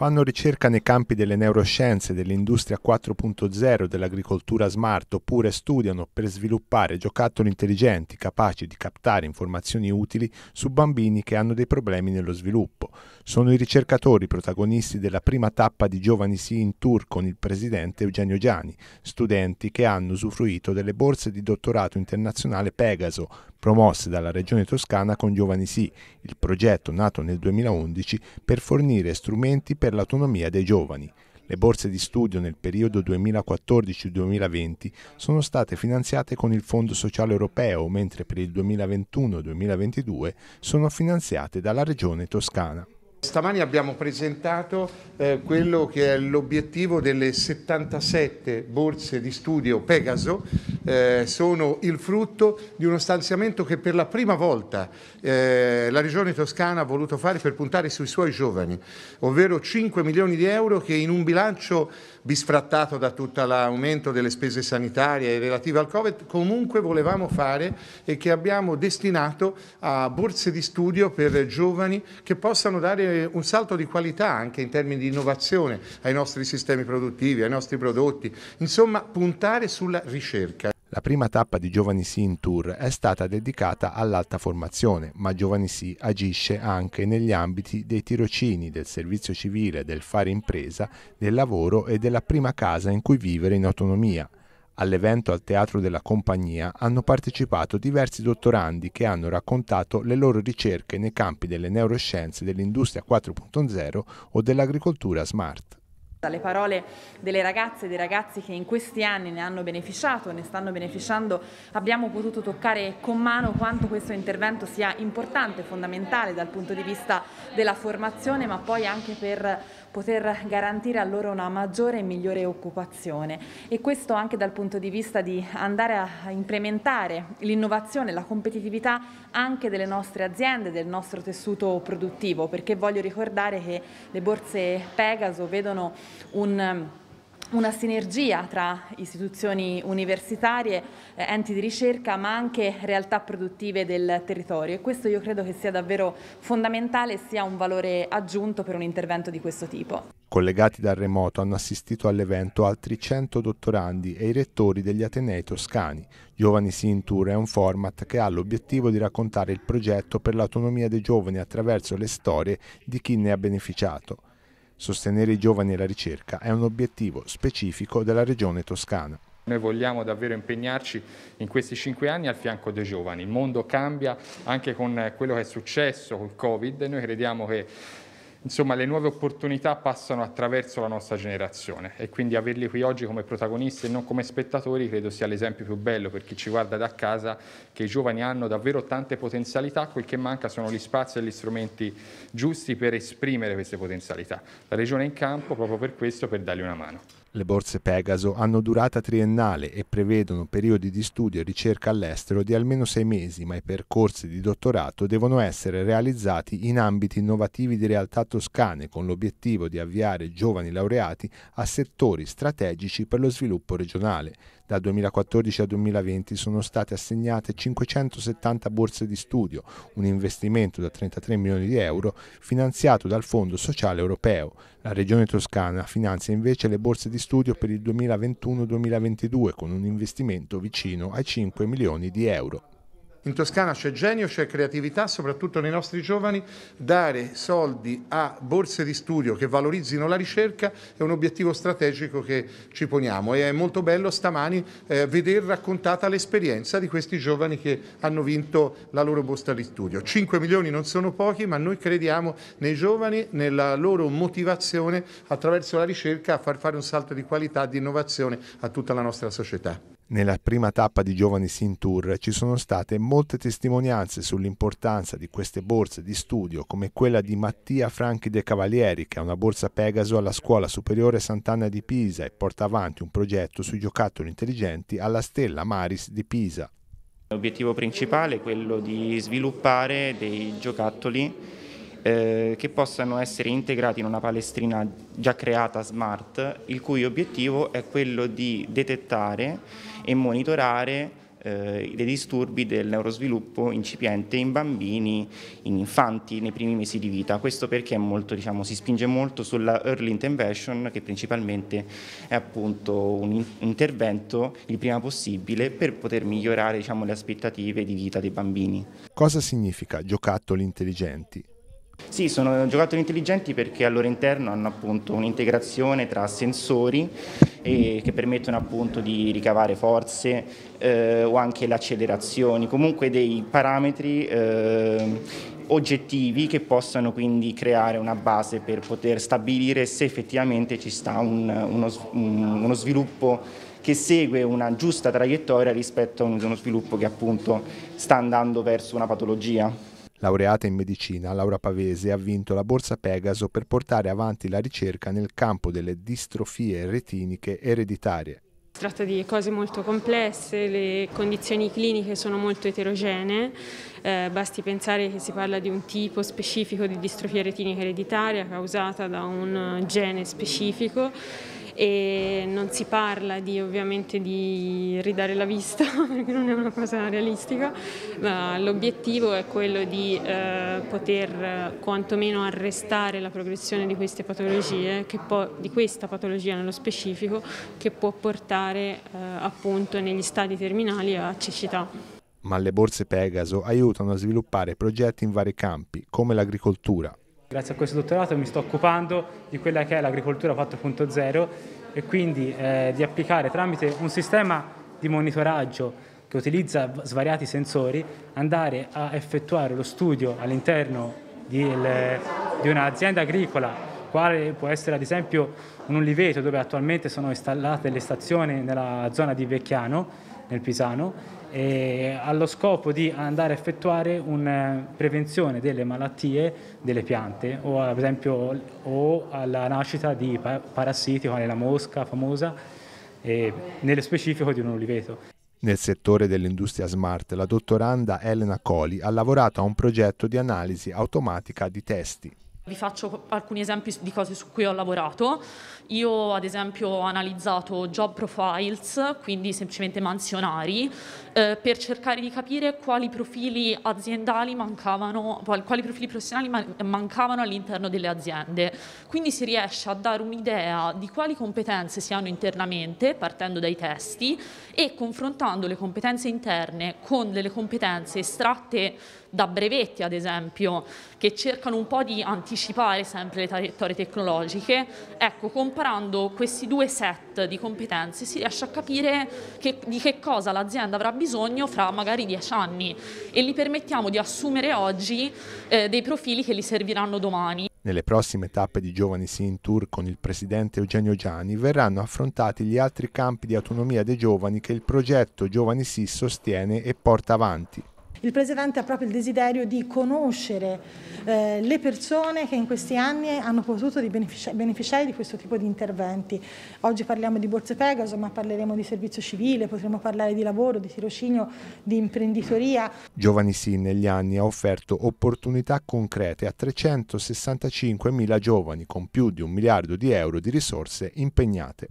fanno ricerca nei campi delle neuroscienze, dell'industria 4.0, dell'agricoltura smart oppure studiano per sviluppare giocattoli intelligenti capaci di captare informazioni utili su bambini che hanno dei problemi nello sviluppo. Sono i ricercatori protagonisti della prima tappa di Giovani Sì in Tour con il presidente Eugenio Giani, studenti che hanno usufruito delle borse di dottorato internazionale Pegaso, promosse dalla Regione Toscana con Giovani Sì, il progetto nato nel 2011 per fornire strumenti per l'autonomia dei giovani. Le borse di studio nel periodo 2014-2020 sono state finanziate con il Fondo Sociale Europeo, mentre per il 2021-2022 sono finanziate dalla Regione Toscana. Stamani abbiamo presentato eh, quello che è l'obiettivo delle 77 borse di studio Pegaso, eh, sono il frutto di uno stanziamento che per la prima volta eh, la Regione Toscana ha voluto fare per puntare sui suoi giovani, ovvero 5 milioni di euro che in un bilancio bisfrattato da tutto l'aumento delle spese sanitarie relative al Covid, comunque volevamo fare e che abbiamo destinato a borse di studio per giovani che possano dare un salto di qualità anche in termini di innovazione ai nostri sistemi produttivi, ai nostri prodotti, insomma puntare sulla ricerca. La prima tappa di Giovani Sì in Tour è stata dedicata all'alta formazione, ma Giovani Sì agisce anche negli ambiti dei tirocini, del servizio civile, del fare impresa, del lavoro e della prima casa in cui vivere in autonomia. All'evento al Teatro della Compagnia hanno partecipato diversi dottorandi che hanno raccontato le loro ricerche nei campi delle neuroscienze, dell'industria 4.0 o dell'agricoltura smart. Dalle parole delle ragazze e dei ragazzi che in questi anni ne hanno beneficiato, ne stanno beneficiando, abbiamo potuto toccare con mano quanto questo intervento sia importante, fondamentale dal punto di vista della formazione, ma poi anche per poter garantire a loro una maggiore e migliore occupazione. E questo anche dal punto di vista di andare a implementare l'innovazione, la competitività anche delle nostre aziende, del nostro tessuto produttivo, perché voglio ricordare che le borse Pegaso vedono un una sinergia tra istituzioni universitarie, eh, enti di ricerca ma anche realtà produttive del territorio e questo io credo che sia davvero fondamentale e sia un valore aggiunto per un intervento di questo tipo. Collegati dal remoto hanno assistito all'evento altri 100 dottorandi e i rettori degli Atenei toscani. Giovani Sì in Tour è un format che ha l'obiettivo di raccontare il progetto per l'autonomia dei giovani attraverso le storie di chi ne ha beneficiato. Sostenere i giovani e la ricerca è un obiettivo specifico della regione toscana. Noi vogliamo davvero impegnarci in questi cinque anni al fianco dei giovani. Il mondo cambia anche con eh, quello che è successo col Covid. Noi crediamo che Insomma, le nuove opportunità passano attraverso la nostra generazione e quindi averli qui oggi come protagonisti e non come spettatori credo sia l'esempio più bello per chi ci guarda da casa che i giovani hanno davvero tante potenzialità, quel che manca sono gli spazi e gli strumenti giusti per esprimere queste potenzialità. La Regione è in campo proprio per questo, per dargli una mano. Le borse Pegaso hanno durata triennale e prevedono periodi di studio e ricerca all'estero di almeno sei mesi, ma i percorsi di dottorato devono essere realizzati in ambiti innovativi di realtà toscane con l'obiettivo di avviare giovani laureati a settori strategici per lo sviluppo regionale. Dal 2014 al 2020 sono state assegnate 570 borse di studio, un investimento da 33 milioni di euro finanziato dal Fondo Sociale Europeo. La Regione Toscana finanzia invece le borse di studio per il 2021-2022 con un investimento vicino ai 5 milioni di euro in Toscana c'è genio, c'è creatività, soprattutto nei nostri giovani, dare soldi a borse di studio che valorizzino la ricerca è un obiettivo strategico che ci poniamo e è molto bello stamani eh, vedere raccontata l'esperienza di questi giovani che hanno vinto la loro borsa di studio. 5 milioni non sono pochi, ma noi crediamo nei giovani, nella loro motivazione attraverso la ricerca a far fare un salto di qualità, di innovazione a tutta la nostra società. Nella prima tappa di Giovani Sin Tour ci sono state molte testimonianze sull'importanza di queste borse di studio, come quella di Mattia Franchi De Cavalieri, che ha una borsa Pegaso alla Scuola Superiore Sant'Anna di Pisa e porta avanti un progetto sui giocattoli intelligenti alla Stella Maris di Pisa. L'obiettivo principale è quello di sviluppare dei giocattoli eh, che possano essere integrati in una palestrina già creata smart, il cui obiettivo è quello di detettare e monitorare eh, dei disturbi del neurosviluppo incipiente in bambini, in infanti nei primi mesi di vita. Questo perché molto, diciamo, si spinge molto sulla early intervention che principalmente è appunto un intervento il prima possibile per poter migliorare diciamo, le aspettative di vita dei bambini. Cosa significa giocattoli intelligenti? Sì, sono giocattoli intelligenti perché al loro interno hanno appunto un'integrazione tra sensori eh, che permettono appunto di ricavare forze eh, o anche le accelerazioni, comunque dei parametri eh, oggettivi che possano quindi creare una base per poter stabilire se effettivamente ci sta un, uno, un, uno sviluppo che segue una giusta traiettoria rispetto a uno sviluppo che appunto sta andando verso una patologia. Laureata in medicina, Laura Pavese ha vinto la borsa Pegaso per portare avanti la ricerca nel campo delle distrofie retiniche ereditarie. Si tratta di cose molto complesse, le condizioni cliniche sono molto eterogenee, eh, basti pensare che si parla di un tipo specifico di distrofia retinica ereditaria causata da un gene specifico e non si parla di, ovviamente di ridare la vista perché non è una cosa realistica, ma l'obiettivo è quello di eh, poter eh, quantomeno arrestare la progressione di queste patologie, può, di questa patologia nello specifico, che può portare eh, appunto negli stadi terminali a cecità ma le borse Pegaso aiutano a sviluppare progetti in vari campi, come l'agricoltura, Grazie a questo dottorato mi sto occupando di quella che è l'agricoltura 4.0 e quindi eh, di applicare tramite un sistema di monitoraggio che utilizza svariati sensori andare a effettuare lo studio all'interno di, di un'azienda agricola quale può essere ad esempio un oliveto dove attualmente sono installate le stazioni nella zona di Vecchiano, nel Pisano, eh, allo scopo di andare a effettuare una eh, prevenzione delle malattie delle piante o ad esempio o alla nascita di parassiti come la mosca famosa eh, nello specifico di un oliveto. Nel settore dell'industria smart, la dottoranda Elena Coli ha lavorato a un progetto di analisi automatica di testi. Vi faccio alcuni esempi di cose su cui ho lavorato. Io ad esempio ho analizzato job profiles, quindi semplicemente mansionari, eh, per cercare di capire quali profili aziendali mancavano, quali profili professionali mancavano all'interno delle aziende. Quindi si riesce a dare un'idea di quali competenze si hanno internamente, partendo dai testi, e confrontando le competenze interne con delle competenze estratte da brevetti, ad esempio, che cercano un po' di anticipare anticipare sempre le traiettorie tecnologiche, ecco, comparando questi due set di competenze si riesce a capire che, di che cosa l'azienda avrà bisogno fra magari dieci anni e gli permettiamo di assumere oggi eh, dei profili che gli serviranno domani. Nelle prossime tappe di Giovani Si in Tour con il presidente Eugenio Gianni verranno affrontati gli altri campi di autonomia dei giovani che il progetto Giovani Sì sostiene e porta avanti. Il Presidente ha proprio il desiderio di conoscere eh, le persone che in questi anni hanno potuto di benefici beneficiare di questo tipo di interventi. Oggi parliamo di borse Pegaso, ma parleremo di servizio civile, potremo parlare di lavoro, di tirocinio, di imprenditoria. Giovani Sì negli anni ha offerto opportunità concrete a 365 mila giovani con più di un miliardo di euro di risorse impegnate.